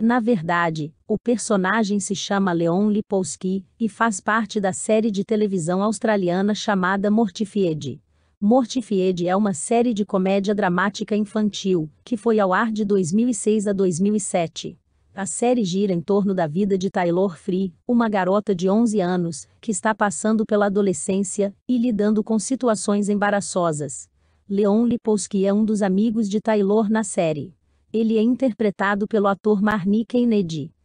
Na verdade, o personagem se chama Leon Lipowski e faz parte da série de televisão australiana chamada Mortified. Mortified é uma série de comédia dramática infantil que foi ao ar de 2006 a 2007. A série gira em torno da vida de Taylor Free, uma garota de 11 anos que está passando pela adolescência e lidando com situações embaraçosas. Leon Lipowski é um dos amigos de Taylor na série ele é interpretado pelo ator Marnie Kennedy.